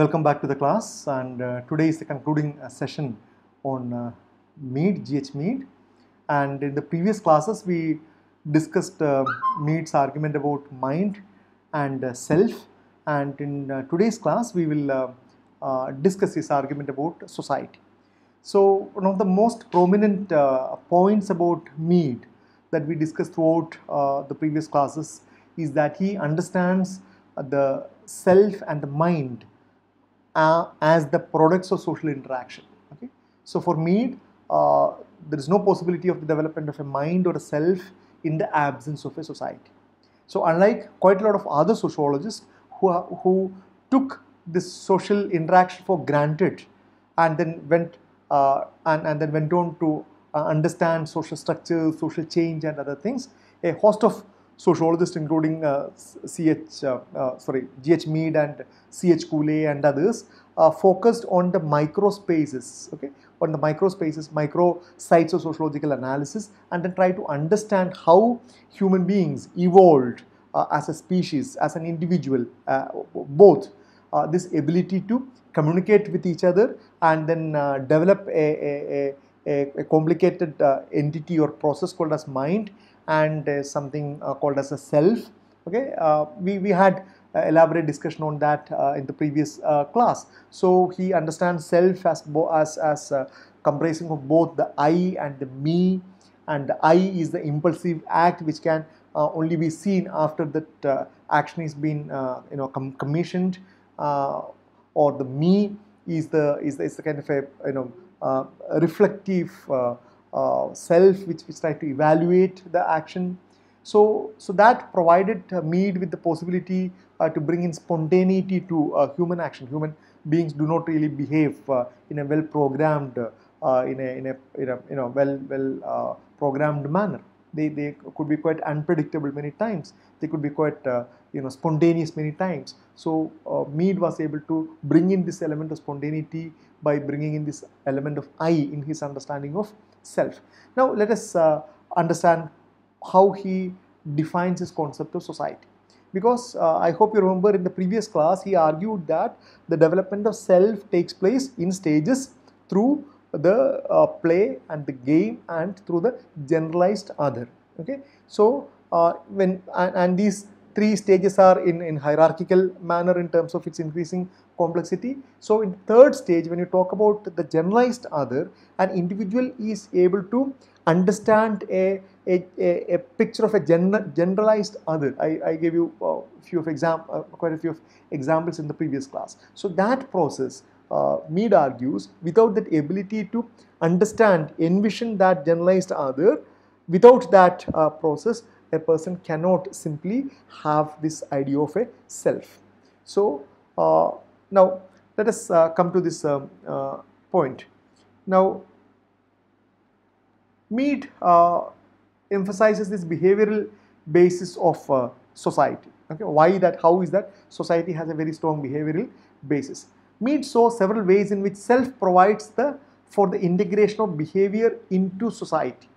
Welcome back to the class and uh, today is the concluding uh, session on uh, GH Mead, and in the previous classes we discussed uh, Mead's argument about mind and uh, self and in uh, today's class we will uh, discuss his argument about society. So one of the most prominent points about Mead that we discussed throughout the previous classes is that he understands the self and the mind uh, as the products of social interaction. Okay? So for Mead, uh, there is no possibility of the development of a mind or a self in the absence of a society. So unlike quite a lot of other sociologists who, who took this social interaction for granted and then went uh, and, and then went on to uh, understand social structures, social change and other things, a host of sociologists including CH, uh, uh, uh, sorry, GH Mead and CH Cooley and others focused on the micro spaces, okay, on the micro spaces, micro sites of sociological analysis and then try to understand how human beings evolved as a species, as an individual, both uh, this ability to communicate with each other and then uh, develop a, a, a, a complicated uh, entity or process called as mind and uh, something uh, called as a self. Okay, uh, we, we had elaborate discussion on that in the previous class. So he understands self as, as, as comprising of both the I and the me and the I is the impulsive act which can uh, only be seen after that uh, action is been uh, you know com commissioned or the me is the is, is the kind of a you know reflective uh, self which, which tried to evaluate the action. So, so that provided Mead with the possibility uh, to bring in spontaneity to uh, human action. Human beings do not really behave uh, in a well programmed, in, a, in, a, in a you know well well programmed manner. They, they could be quite unpredictable many times. They could be quite you know spontaneous many times. So uh, Mead was able to bring in this element of spontaneity by bringing in this element of I in his understanding of self. Now let us uh, understand how he defines his concept of society. Because uh, I hope you remember in the previous class he argued that the development of self takes place in stages through the uh, play and the game and through the generalized other okay so uh, when and, and, these three stages are in, in hierarchical manner in terms of its increasing complexity. So in third stage, when you talk about the generalized other, an individual is able to understand a, a, a, a picture of a gen generalized other. I, I gave you few of exam, uh, quite a few of examples in the previous class. So that process, uh, Mead argues, without that ability to understand, envision that generalized other, without that uh, process, a person cannot simply have this idea of a self. So uh, now let us uh, come to this um, uh, point. Now Mead uh, emphasizes this behavioral basis of uh, society. Okay, why that? How is that? Society has a very strong behavioral basis. Mead saw several ways in which self provides the for the integration of behavior into society.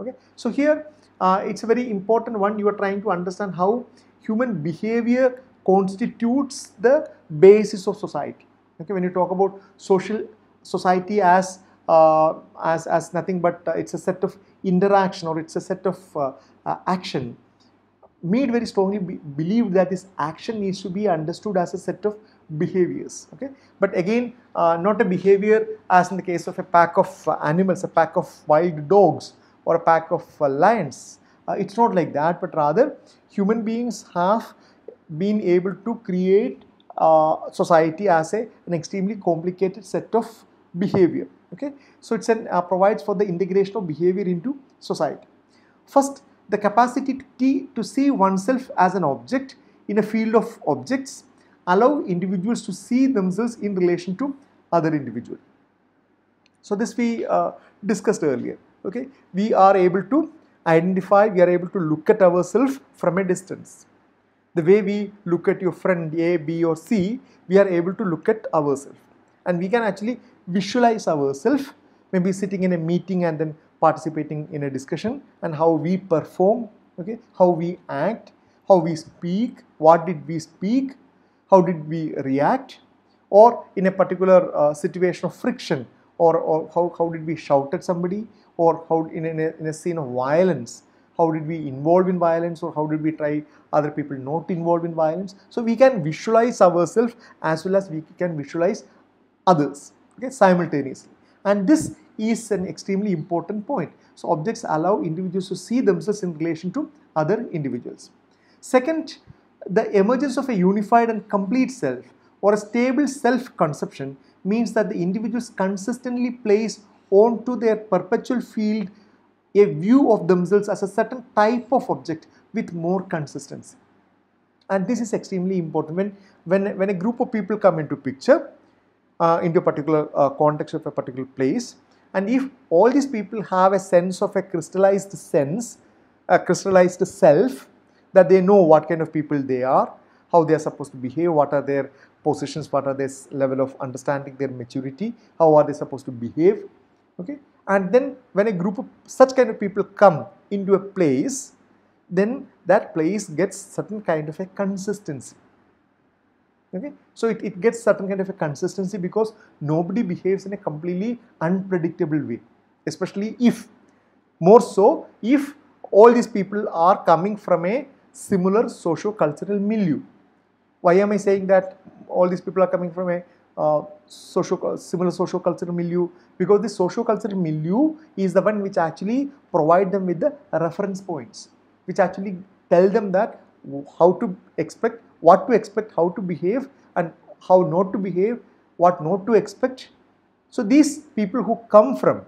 Okay, so here uh, it's a very important one. You are trying to understand how human behavior constitutes the basis of society. Okay, when you talk about social society as uh, as as nothing but uh, it's a set of interaction or it's a set of uh, uh, action. Mead very strongly be believed that this action needs to be understood as a set of behaviors. Okay, but again, uh, not a behavior as in the case of a pack of animals, a pack of wild dogs or a pack of uh, lions. Uh, it's not like that, but rather human beings have been able to create uh, society as a, an extremely complicated set of behavior. Okay, so it's an uh, provides for the integration of behavior into society. First, the capacity to, to see oneself as an object in a field of objects allow individuals to see themselves in relation to other individuals. So this we uh, discussed earlier okay we are able to identify we are able to look at ourselves from a distance the way we look at your friend a b or c we are able to look at ourselves and we can actually visualize ourselves maybe sitting in a meeting and then participating in a discussion and how we perform okay how we act how we speak what did we speak how did we react or in a particular uh, situation of friction or, or how, how did we shout at somebody or how in, in, a, in a scene of violence how did we involve in violence or how did we try other people not involved in violence so we can visualize ourselves as well as we can visualize others okay simultaneously and this is an extremely important point so objects allow individuals to see themselves in relation to other individuals second the emergence of a unified and complete self or a stable self conception means that the individuals consistently place onto their perpetual field a view of themselves as a certain type of object with more consistency. And this is extremely important when, when, when a group of people come into picture, uh, into a particular uh, context of a particular place, and if all these people have a sense of a crystallized sense, a crystallized self, that they know what kind of people they are, how they are supposed to behave, what are their positions, what are their level of understanding, their maturity, how are they supposed to behave, okay. And then when a group of such kind of people come into a place, then that place gets certain kind of a consistency. Okay? So it, it gets certain kind of a consistency because nobody behaves in a completely unpredictable way, especially if, more so if all these people are coming from a similar socio-cultural milieu. Why am I saying that all these people are coming from a uh, similar social cultural milieu? Because the social cultural milieu is the one which actually provide them with the reference points, which actually tell them that how to expect, what to expect, how to behave and how not to behave, what not to expect. So these people who come from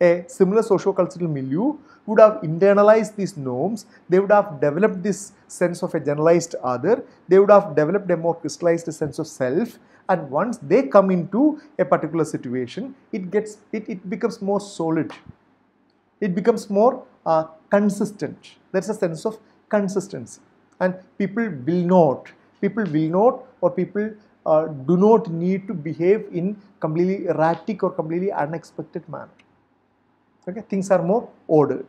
a similar socio-cultural milieu would have internalized these norms, they would have developed this sense of a generalized other, they would have developed a more crystallized sense of self and once they come into a particular situation, it gets, it, it becomes more solid, it becomes more uh, consistent, there is a sense of consistency and people will not, people will not or people uh, do not need to behave in completely erratic or completely unexpected manner okay things are more ordered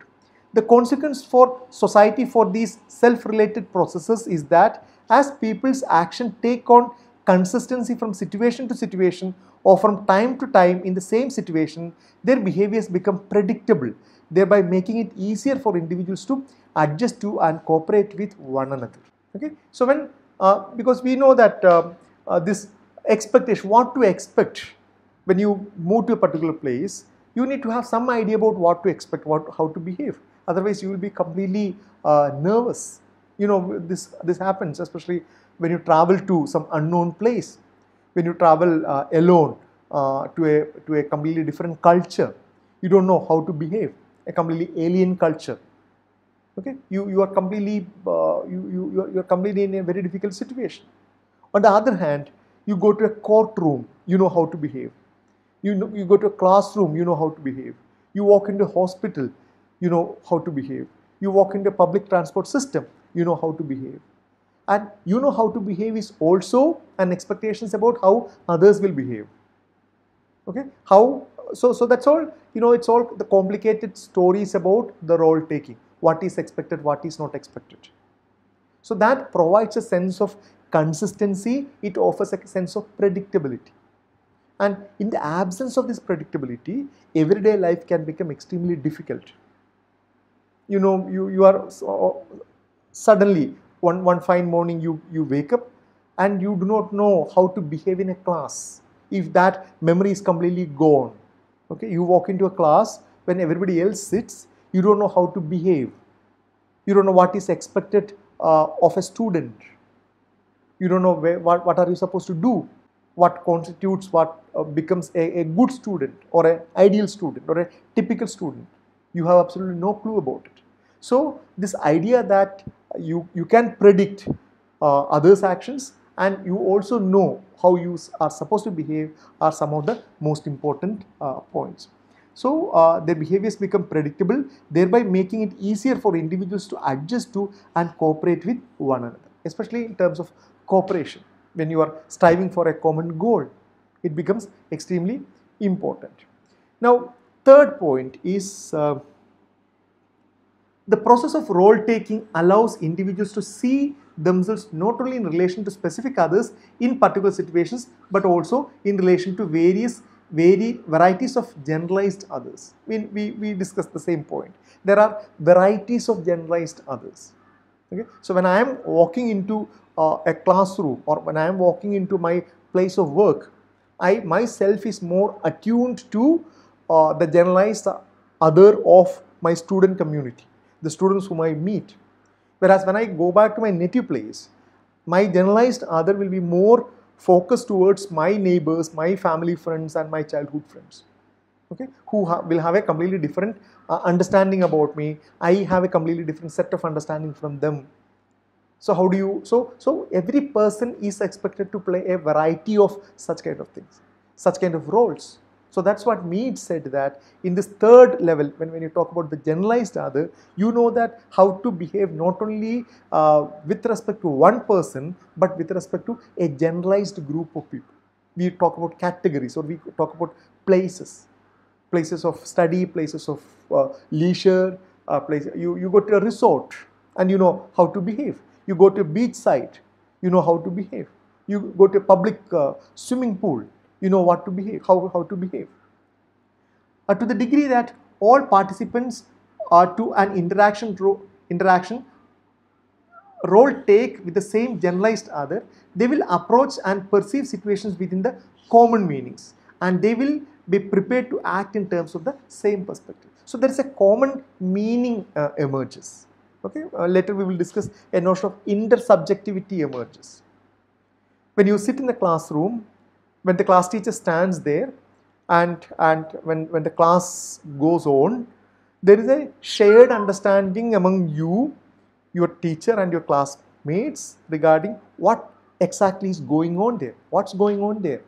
the consequence for society for these self-related processes is that as people's action take on consistency from situation to situation or from time to time in the same situation, their behaviors become predictable, thereby making it easier for individuals to adjust to and cooperate with one another. Okay, so when uh, because we know that uh, uh, this expectation, what to expect when you move to a particular place, you need to have some idea about what to expect, what, how to behave. Otherwise, you will be completely uh, nervous. You know, this, this happens, especially when you travel to some unknown place, when you travel uh, alone uh, to, a, to a completely different culture. You don't know how to behave, a completely alien culture. Okay, you, you are completely uh, you, you, you you are completely in a very difficult situation. On the other hand, you go to a courtroom, you know how to behave you, know, you go to a classroom, you know how to behave. You walk into a hospital, you know how to behave. You walk into a public transport system, you know how to behave. And you know how to behave is also an expectations about how others will behave. Okay, how so? So that's all. You know, it's all the complicated stories about the role taking. What is expected, what is not expected. So that provides a sense of consistency. It offers a sense of predictability. And in the absence of this predictability, everyday life can become extremely difficult. You know, you, you are so, suddenly one, one fine morning you, you wake up and you do not know how to behave in a class if that memory is completely gone. Okay, you walk into a class when everybody else sits, you don't know how to behave. You don't know what is expected uh, of a student. You don't know where, what, what are you supposed to do what constitutes what uh, becomes a, a good student or an ideal student or a typical student. You have absolutely no clue about it. So this idea that you, you can predict uh, others' actions and you also know how you are supposed to behave are some of the most important uh, points. So uh, their behaviors become predictable, thereby making it easier for individuals to adjust to and cooperate with one another, especially in terms of cooperation when you are striving for a common goal. It becomes extremely important. Now, third point is uh, the process of role taking allows individuals to see themselves not only in relation to specific others in particular situations but also in relation to various varieties of generalized others. I mean, we, we discussed the same point. There are varieties of generalized others okay so when i am walking into uh, a classroom or when i am walking into my place of work i myself is more attuned to uh, the generalized other of my student community the students whom i meet whereas when i go back to my native place my generalized other will be more focused towards my neighbors my family friends and my childhood friends okay who ha will have a completely different uh, understanding about me i have a completely different set of understanding from them so how do you so so every person is expected to play a variety of such kind of things such kind of roles so that's what Mead said that in this third level, when, when you talk about the generalized other, you know that how to behave not only uh, with respect to one person, but with respect to a generalized group of people. We talk about categories or we talk about places places of study, places of uh, leisure, uh, place. You, you go to a resort and you know how to behave. You go to a beach site, you know how to behave. You go to a public uh, swimming pool, you know what to behave, how, how to behave. Uh, to the degree that all participants are to an interaction, ro interaction role take with the same generalized other, they will approach and perceive situations within the common meanings and they will be prepared to act in terms of the same perspective. So there is a common meaning uh, emerges. Okay, uh, later we will discuss a notion of intersubjectivity emerges. When you sit in the classroom, when the class teacher stands there and, and when, when the class goes on, there is a shared understanding among you, your teacher and your classmates regarding what exactly is going on there, what's going on there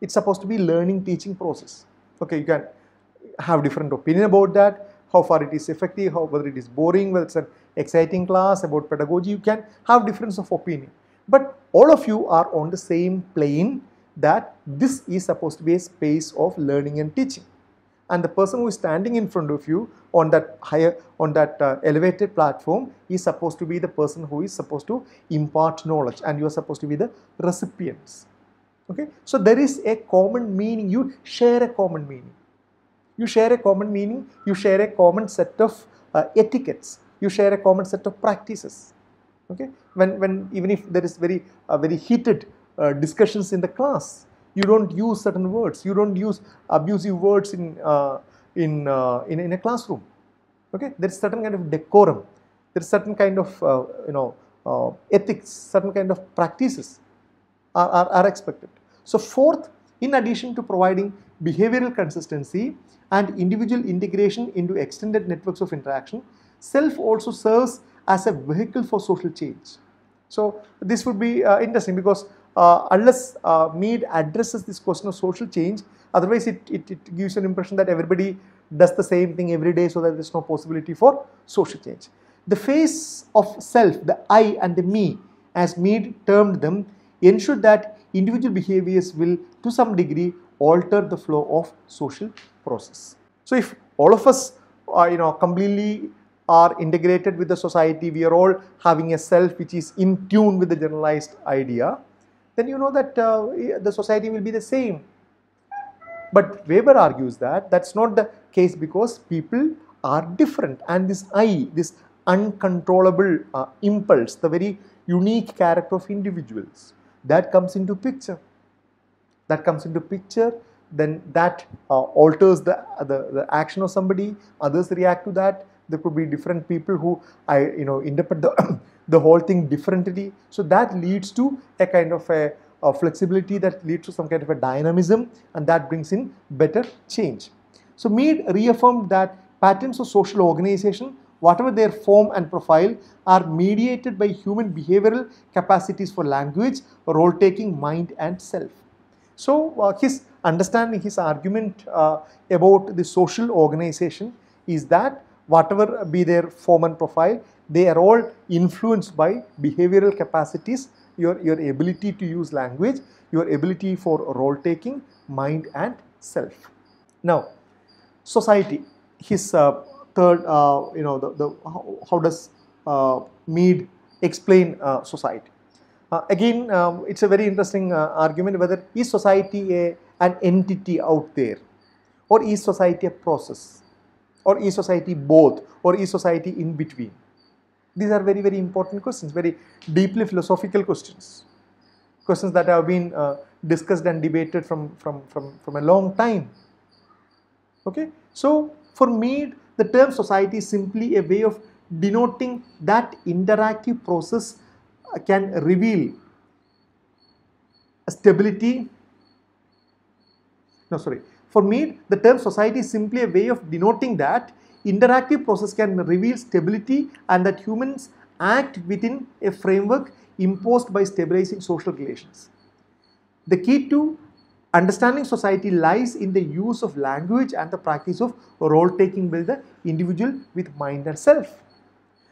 it's supposed to be learning teaching process okay you can have different opinion about that how far it is effective how whether it is boring whether it's an exciting class about pedagogy you can have difference of opinion but all of you are on the same plane that this is supposed to be a space of learning and teaching and the person who is standing in front of you on that higher on that uh, elevated platform is supposed to be the person who is supposed to impart knowledge and you are supposed to be the recipients okay so there is a common meaning you share a common meaning you share a common meaning you share a common set of uh, etiquettes you share a common set of practices okay when when even if there is very uh, very heated uh, discussions in the class you don't use certain words you don't use abusive words in uh, in, uh, in, in a classroom okay there is certain kind of decorum there is certain kind of uh, you know ethics certain kind of practices are, are, are expected so fourth, in addition to providing behavioral consistency and individual integration into extended networks of interaction, self also serves as a vehicle for social change. So this would be uh, interesting because uh, unless uh, Mead addresses this question of social change, otherwise it, it, it, gives an impression that everybody does the same thing every day so that there's no possibility for social change. The face of self, the I and the me as Mead termed them ensure that individual behaviors will to some degree alter the flow of social process. So if all of us are, you know, completely are integrated with the society, we are all having a self which is in tune with the generalized idea, then you know that uh, the society will be the same. But Weber argues that that's not the case because people are different and this I, this uncontrollable uh, impulse, the very unique character of individuals that comes into picture that comes into picture then that uh, alters the, the, the action of somebody others react to that there could be different people who i you know interpret the the whole thing differently so that leads to a kind of a, a flexibility that leads to some kind of a dynamism and that brings in better change so mead reaffirmed that patterns of social organization whatever their form and profile, are mediated by human behavioral capacities for language, role taking, mind, and self. So, uh, his understanding, his argument uh, about the social organization is that whatever be their form and profile, they are all influenced by behavioral capacities, your, your ability to use language, your ability for role taking, mind, and self. Now, society, his uh, third, uh, you know, the, the how, how does uh, Mead explain uh, society? again, um, it's a very interesting argument whether is society a, an entity out there or is society a process or is society both or is society in between? These are very, very important questions, very deeply philosophical questions, questions that have been uh, discussed and debated from, from, from, from a long time. Okay, so for me, the term society is simply a way of denoting that interactive process uh, can reveal stability. No, sorry. For me, the term society is simply a way of denoting that interactive process can reveal stability and that humans act within a framework imposed by stabilizing social relations. The key to understanding society lies in the use of language and the practice of role taking by the individual with mind and self.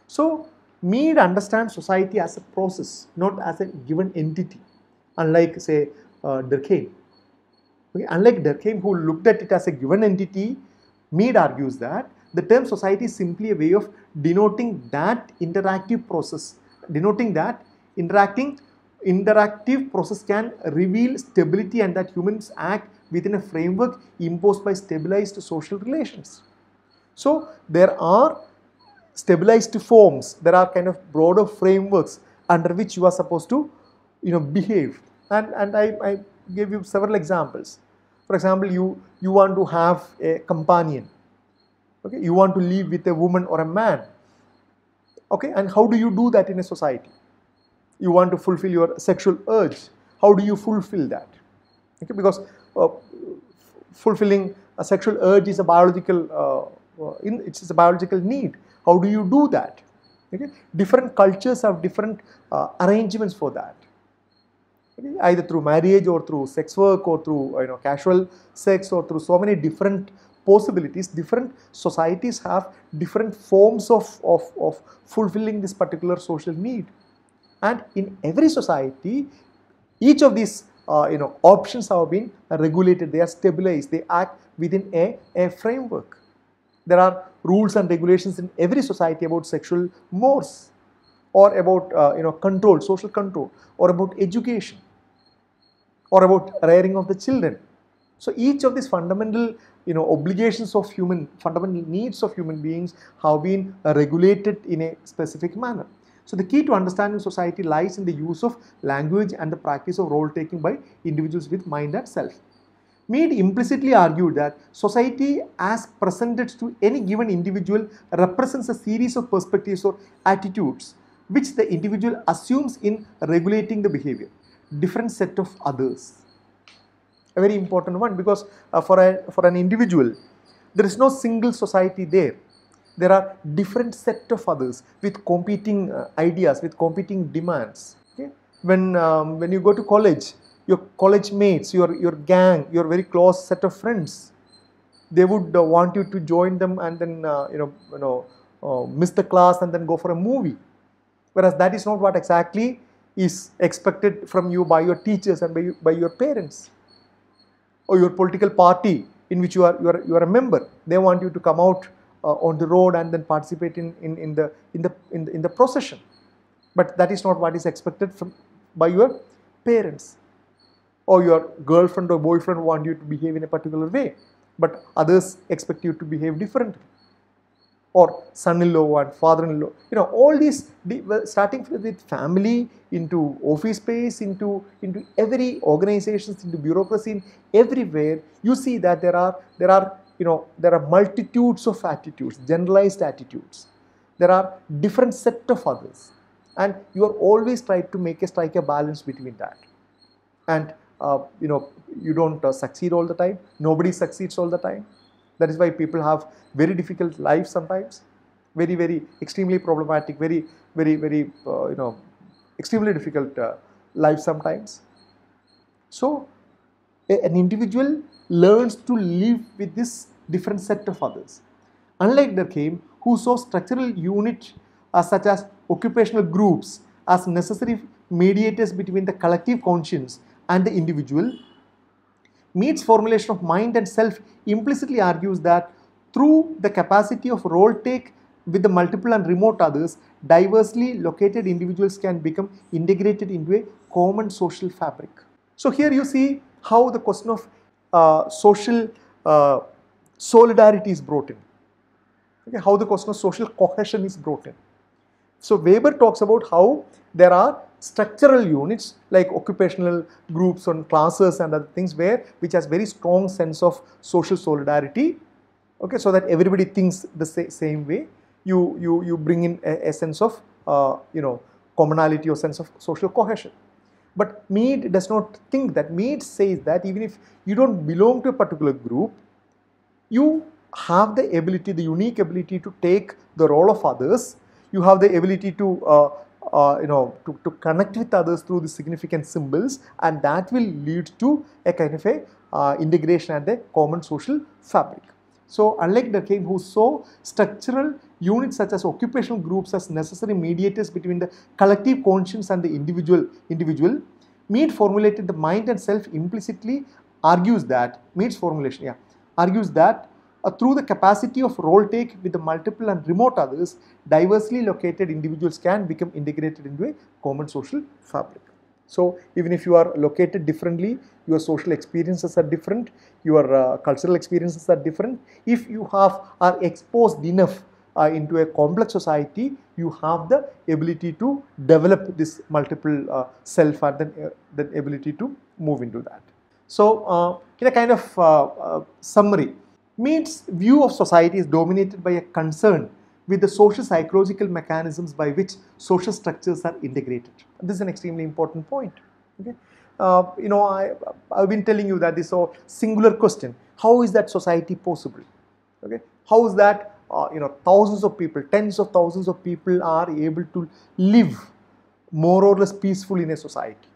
So, Mead understands society as a process, not as a given entity, unlike say uh, Durkheim. Okay, unlike Durkheim who looked at it as a given entity, Mead argues that the term society is simply a way of denoting that interactive process, denoting that interacting interactive process can reveal stability and that humans act within a framework imposed by stabilized social relations. So there are stabilized forms, there are kind of broader frameworks under which you are supposed to you know behave and, and I, I gave you several examples. For example, you, you want to have a companion, okay? you want to live with a woman or a man, okay? and how do you do that in a society? you want to fulfill your sexual urge. How do you fulfill that? Okay, because uh, fulfilling a sexual urge is a biological, uh, uh, in, it's a biological need. How do you do that? Okay, different cultures have different uh, arrangements for that. Okay? Either through marriage or through sex work or through you know casual sex or through so many different possibilities, different societies have different forms of, of, of fulfilling this particular social need and in every society each of these uh, you know options have been regulated they are stabilized they act within a, a framework there are rules and regulations in every society about sexual mores or about uh, you know control social control or about education or about rearing of the children so each of these fundamental you know obligations of human fundamental needs of human beings have been regulated in a specific manner so the key to understanding society lies in the use of language and the practice of role taking by individuals with mind and self. Mead implicitly argued that society as presented to any given individual represents a series of perspectives or attitudes which the individual assumes in regulating the behavior. Different set of others. A very important one because uh, for, a, for an individual, there is no single society there there are different set of others with competing uh, ideas, with competing demands. Okay? When, um, when you go to college, your college mates, your, your gang, your very close set of friends, they would uh, want you to join them and then uh, you know, you know uh, miss the class and then go for a movie. Whereas that is not what exactly is expected from you by your teachers and by, you, by your parents or your political party in which you are, you, are, you are a member. They want you to come out uh, on the road and then participate in, in, in, the, in, the, in, the, in the procession. But that is not what is expected from, by your parents or your girlfriend or boyfriend want you to behave in a particular way, but others expect you to behave differently. Or son-in-law and father-in-law, you know, all these starting with family into office space, into into every organizations, into bureaucracy, everywhere you see that there are there are you know, there are multitudes of attitudes, generalized attitudes. There are different set of others. And you are always trying to make a strike a balance between that. And, uh, you know, you don't uh, succeed all the time. Nobody succeeds all the time. That is why people have very difficult lives sometimes. Very, very extremely problematic, very, very, very, uh, you know, extremely difficult uh, life sometimes. So, a, an individual learns to live with this different set of others. Unlike Durkheim, who saw structural units uh, such as occupational groups as necessary mediators between the collective conscience and the individual, Mead's formulation of mind and self implicitly argues that through the capacity of role take with the multiple and remote others, diversely located individuals can become integrated into a common social fabric. So here you see how the question of social solidarity is brought in, okay, how the question of social cohesion is brought in. So Weber talks about how there are structural units like occupational groups and classes and other things where which has very strong sense of social solidarity okay so that everybody thinks the sa same way you you you bring in a, a sense of uh, you know commonality or sense of social cohesion but Mead does not think that. Mead says that even if you don't belong to a particular group, you have the ability, the unique ability to take the role of others. You have the ability to, uh, uh, you know, to, to, connect with others through the significant symbols, and that will lead to a kind of a uh, integration and a common social fabric. So, unlike Durkheim, who saw structural units such as occupational groups as necessary mediators between the collective conscience and the individual individual Mead formulated the mind and self implicitly argues that Mead's formulation yeah argues that uh, through the capacity of role take with the multiple and remote others diversely located individuals can become integrated into a common social fabric so even if you are located differently, your social experiences are different, your uh, cultural experiences are different. If you have are exposed enough uh, into a complex society, you have the ability to develop this multiple uh, self and then uh, the ability to move into that. So, uh, in a kind of uh, uh, summary, Mead's view of society is dominated by a concern with the social psychological mechanisms by which social structures are integrated. This is an extremely important point. Okay? Uh, you know, I, have been telling you that this is a singular question. How is that society possible? Okay, how is that uh, you know thousands of people tens of thousands of people are able to live more or less peacefully in a society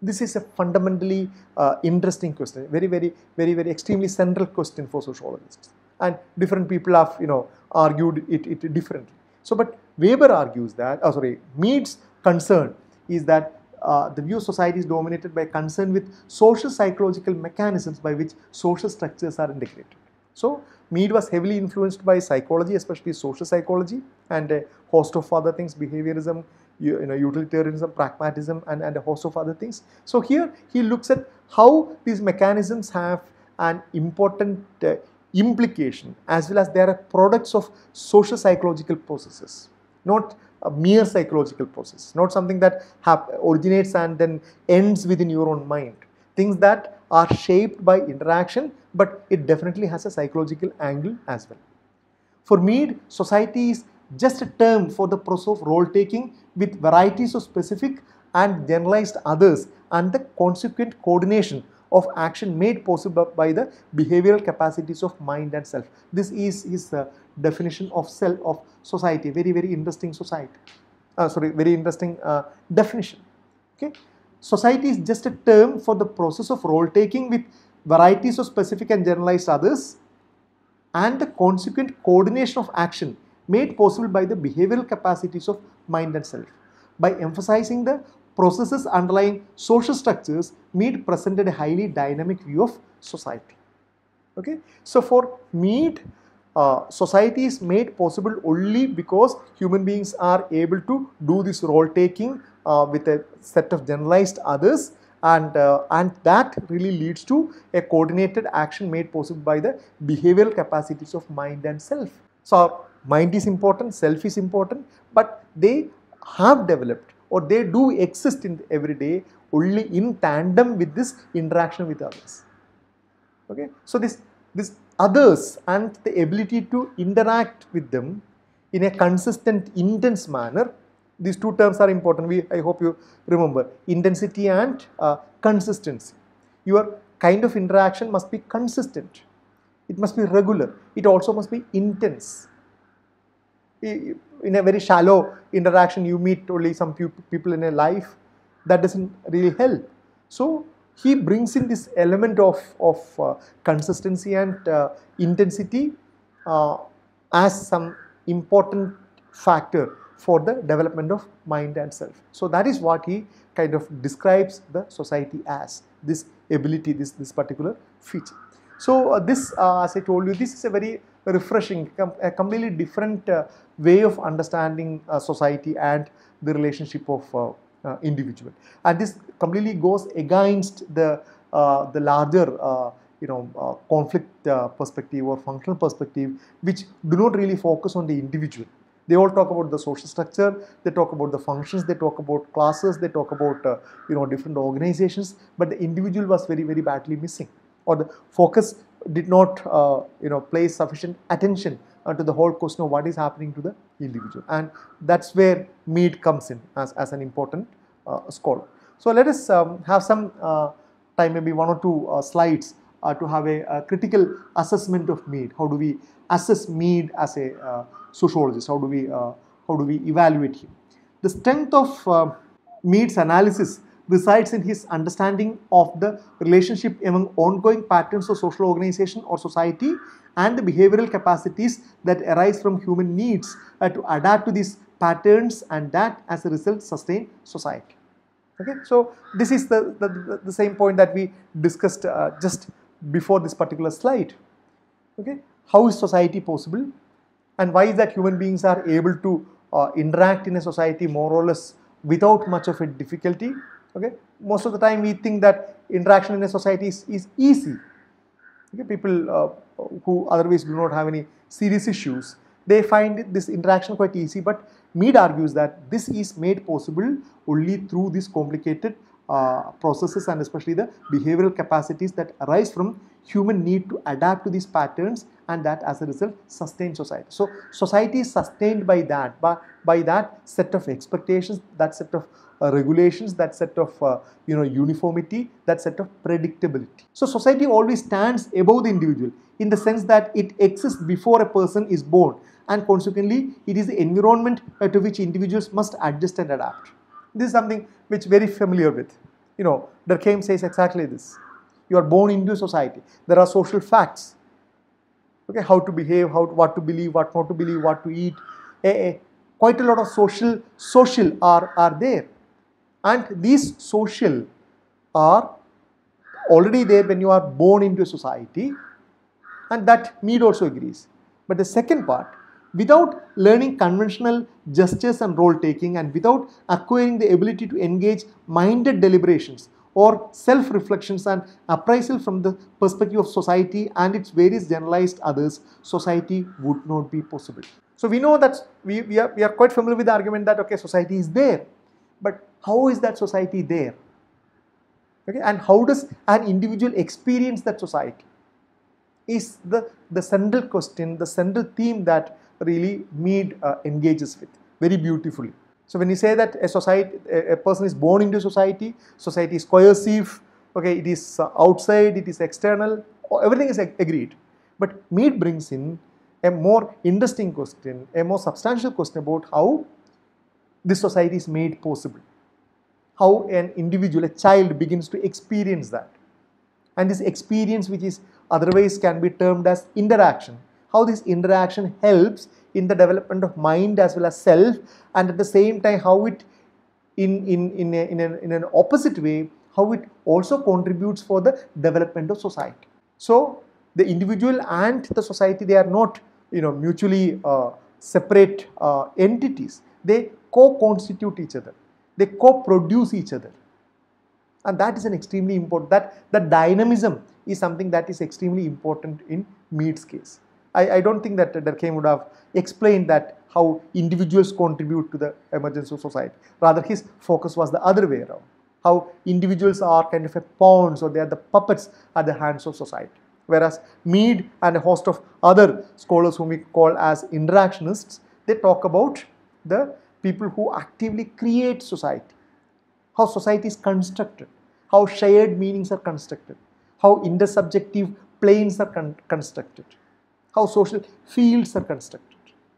this is a fundamentally uh, interesting question very very very very extremely central question for sociologists and different people have you know argued it, it differently so but weber argues that oh, sorry mead's concern is that uh, the view of society is dominated by concern with social psychological mechanisms by which social structures are integrated so Mead was heavily influenced by psychology, especially social psychology and a host of other things, behaviorism, you, you know, utilitarianism, pragmatism and, and a host of other things. So here he looks at how these mechanisms have an important uh, implication as well as they are products of social psychological processes, not a mere psychological process, not something that originates and then ends within your own mind. Things that are shaped by interaction but it definitely has a psychological angle as well. For Mead, society is just a term for the process of role taking with varieties of specific and generalized others and the consequent coordination of action made possible by the behavioral capacities of mind and self. This is his uh, definition of self of society. Very very interesting society. Uh, sorry, very interesting uh, definition. Okay, society is just a term for the process of role taking with varieties of specific and generalized others and the consequent coordination of action made possible by the behavioral capacities of mind and self. By emphasizing the processes underlying social structures, Mead presented a highly dynamic view of society. Okay, so for Mead, uh, society is made possible only because human beings are able to do this role taking uh, with a set of generalized others and uh, and that really leads to a coordinated action made possible by the behavioral capacities of mind and self so mind is important self is important but they have developed or they do exist in every day only in tandem with this interaction with others okay so this this others and the ability to interact with them in a consistent intense manner these two terms are important. We, I hope you remember intensity and uh, consistency. Your kind of interaction must be consistent. It must be regular. It also must be intense. In a very shallow interaction, you meet only some few people in a life. That doesn't really help. So he brings in this element of, of uh, consistency and uh, intensity uh, as some important factor for the development of mind and self. So that is what he kind of describes the society as this ability, this, this particular feature. So uh, this, uh, as I told you, this is a very refreshing, com a completely different uh, way of understanding uh, society and the relationship of uh, uh, individual. And this completely goes against the the larger, you know, conflict perspective or functional perspective, which do not really focus on the individual they all talk about the social structure, they talk about the functions, they talk about classes, they talk about uh, you know different organizations, but the individual was very very badly missing, or the focus did not uh, you know play sufficient attention uh, to the whole question of what is happening to the individual, and that's where Mead comes in as as an important uh, scholar. So let us um, have some uh, time, maybe one or two uh, slides to have a, a, critical assessment of Mead. How do we assess Mead as a sociologist? How do we uh, how do we evaluate him? The strength of uh, Mead's analysis resides in his understanding of the relationship among ongoing patterns of social organization or society and the behavioral capacities that arise from human needs uh, to adapt to these patterns and that as a result sustain society. Okay, so this is the, the, the same point that we discussed uh, just before this particular slide. Okay, how is society possible? and why is that human beings are able to uh, interact in a society more or less without much of a difficulty okay most of the time we think that interaction in a society is, is easy okay? people uh, who otherwise do not have any serious issues they find this interaction quite easy but Mead argues that this is made possible only through these complicated uh, processes and especially the behavioral capacities that arise from human need to adapt to these patterns and that as a result sustains society. So society is sustained by that, by, by that set of expectations, that set of uh, regulations, that set of uh, you know uniformity, that set of predictability. So society always stands above the individual in the sense that it exists before a person is born and consequently it is the environment to which individuals must adjust and adapt. This is something which very familiar with. You know, Durkheim says exactly this. You are born into society. There are social facts okay how to behave how what to believe what not to believe what to eat eh, eh, quite a lot of social social are are there and these social are already there when you are born into a society and that Mead also agrees. But the second part, without learning conventional gestures and role taking and without acquiring the ability to engage minded deliberations or self-reflections and appraisal from the perspective of society and its various generalized others, society would not be possible. So we know that we, we, are, we are quite familiar with the argument that okay society is there, but how is that society there? Okay, and how does an individual experience that society? Is the, the central question, the central theme that really Mead uh, engages with very beautifully. So when you say that a society, a, person is born into society, society is coercive, okay, it is uh, outside, it is external, everything is agreed. But Mead brings in a more interesting question, a more substantial question about how this society is made possible. How an individual, a child begins to experience that. And this experience which is otherwise can be termed as interaction. How this interaction helps in the development of mind as well as self and at the same time how it in, in, in, a, in, a, in an opposite way how it also contributes for the development of society. So the individual and the society they are not you know mutually uh, separate uh, entities they co-constitute each other they co-produce each other and that is an extremely important that the dynamism is something that is extremely important in mead's case I, I don't think that Durkheim would have explained that how individuals contribute to the emergence of society. Rather, his focus was the other way around. How individuals are kind of a pawns or they are the puppets at the hands of society. Whereas Mead and a host of other scholars whom we call as interactionists, they talk about the people who actively create society, how society is constructed, how shared meanings are constructed, how intersubjective planes are con constructed how social fields are constructed.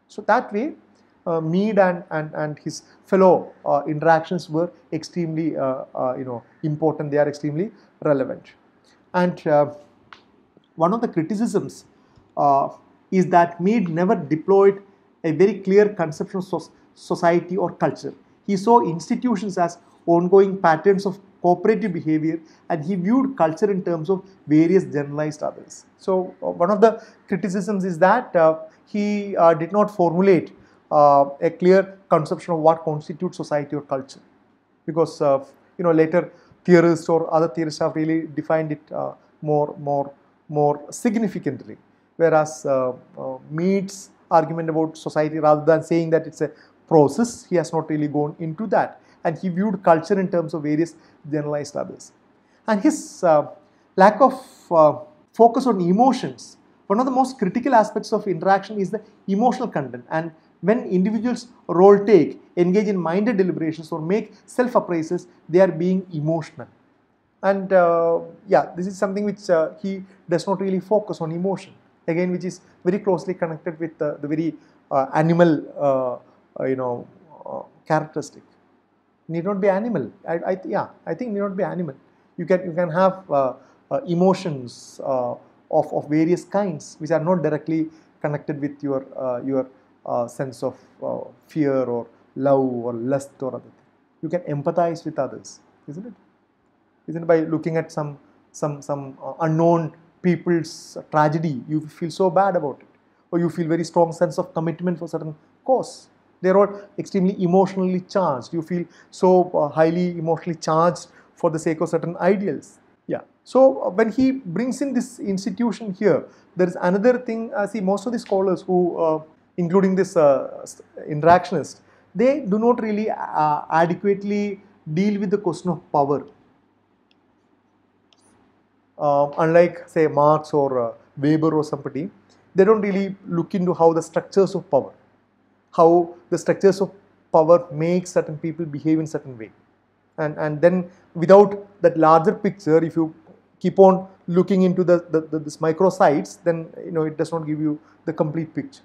So that way, uh, Mead and, and, and his fellow uh, interactions were extremely uh, uh you know important, they are extremely relevant. And uh, one of the criticisms uh, is that Mead never deployed a very clear conception of so society or culture. He saw institutions as ongoing patterns of cooperative behavior and he viewed culture in terms of various generalized others. So uh, one of the criticisms is that uh, he uh, did not formulate uh, a clear conception of what constitutes society or culture because uh, you know later theorists or other theorists have really defined it uh, more more more significantly whereas Mead's argument about society rather than saying that it's a process he has not really gone into that and he viewed culture in terms of various generalized levels. And his uh, lack of uh, focus on emotions, one of the most critical aspects of interaction is the emotional content and when individuals role take, engage in minded deliberations or make self appraisals, they are being emotional. And uh, yeah, this is something which uh, he does not really focus on emotion, again which is very closely connected with uh, the very uh, animal you know characteristic need not be animal. I, I yeah, I think need not be animal. You can you can have uh, uh, emotions uh, of of various kinds which are not directly connected with your uh, your uh, sense of uh, fear or love or lust or other. You can empathize with others, isn't it? Isn't it by looking at some some some unknown people's tragedy you feel so bad about it, or you feel very strong sense of commitment for certain cause they're all extremely emotionally charged. You feel so uh, highly emotionally charged for the sake of certain ideals. Yeah. So uh, when he brings in this institution here, there is another thing. I uh, see most of the scholars who, uh, including this interactionist, they do not really adequately deal with the question of power. Uh, unlike say Marx or uh, Weber or somebody, they don't really look into how the structures of power how the structures of power make certain people behave in certain way and and then without that larger picture if you keep on looking into the, the, the this micro sites then you know it does not give you the complete picture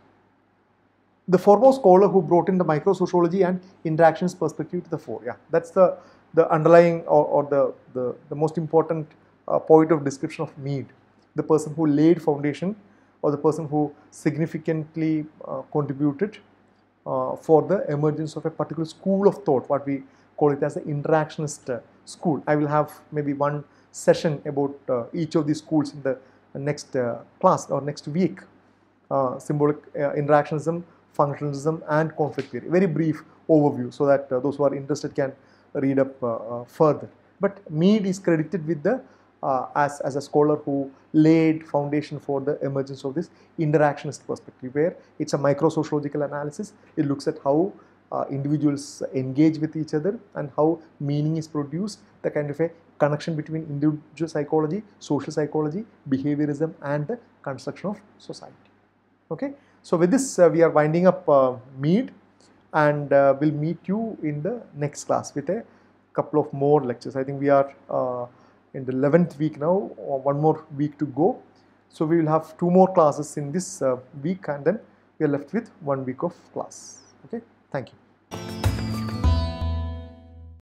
the foremost scholar who brought in the micro sociology and interactions perspective to the fore yeah that's the the underlying or, or the, the the most important uh, point of description of Mead the person who laid foundation or the person who significantly uh, contributed uh, for the emergence of a particular school of thought, what we call it as the interactionist uh, school. I will have maybe one session about uh, each of these schools in the next uh, class or next week. Uh, symbolic uh, interactionism, functionalism and conflict theory. Very brief overview so that those who are interested can read up further. But Mead is credited with the uh, as, as a scholar who laid foundation for the emergence of this interactionist perspective where it's a micro-sociological analysis. It looks at how uh, individuals engage with each other and how meaning is produced, the kind of a connection between individual psychology, social psychology, behaviorism and the construction of society. Okay, so with this uh, we are winding up uh, meet and uh, we'll meet you in the next class with a couple of more lectures. I think we are uh, in the 11th week now or one more week to go so we will have two more classes in this uh, week and then we are left with one week of class okay thank you